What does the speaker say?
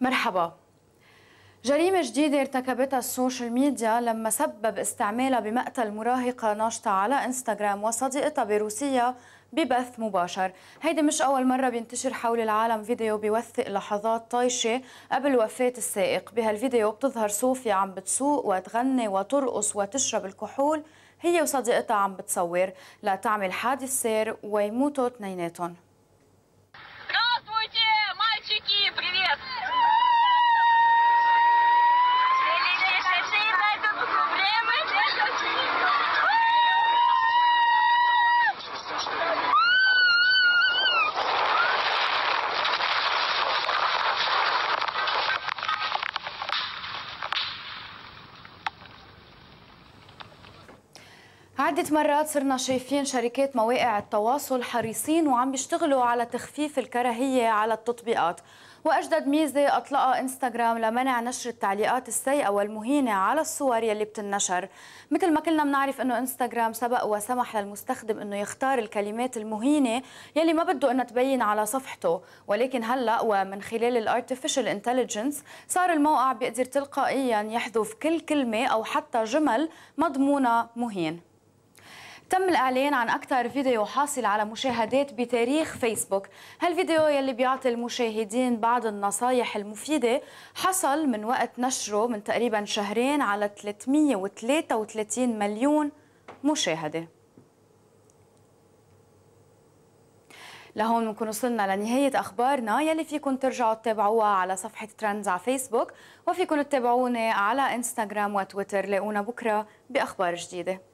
مرحبا جريمة جديدة ارتكبتها السوشيال ميديا لما سبب استعمالها بمقتل مراهقة ناشطة على انستغرام وصديقتها بروسيا ببث مباشر هيدي مش أول مرة بينتشر حول العالم فيديو بيوثق لحظات طايشة قبل وفاة السائق بهالفيديو بتظهر صوفيا عم بتسوق وتغني وترقص وتشرب الكحول هي وصديقتها عم بتصور لتعمل حادث سير ويموتوا اثنيناتهم عدة مرات صرنا شايفين شركات مواقع التواصل حريصين وعم بيشتغلوا على تخفيف الكراهية على التطبيقات وأجدد ميزة أطلقها إنستغرام لمنع نشر التعليقات السيئة والمهينة على الصور يلي بتنشر مثل ما كلنا بنعرف أنه إنستغرام سبق وسمح للمستخدم أنه يختار الكلمات المهينة يلي ما بده أنها تبين على صفحته ولكن هلأ ومن خلال الارتفيشال انتليجنس صار الموقع بيقدر تلقائيا يحذف كل كلمة أو حتى جمل مضمونة مهين تم الإعلان عن أكثر فيديو حاصل على مشاهدات بتاريخ فيسبوك هالفيديو يلي بيعطي المشاهدين بعض النصايح المفيدة حصل من وقت نشره من تقريبا شهرين على 333 مليون مشاهدة لهون بنكون وصلنا لنهاية أخبارنا يلي فيكم ترجعوا تتابعوها على صفحة ترندز على فيسبوك وفيكم تتابعوني على إنستغرام وتويتر لاقونا بكرة بأخبار جديدة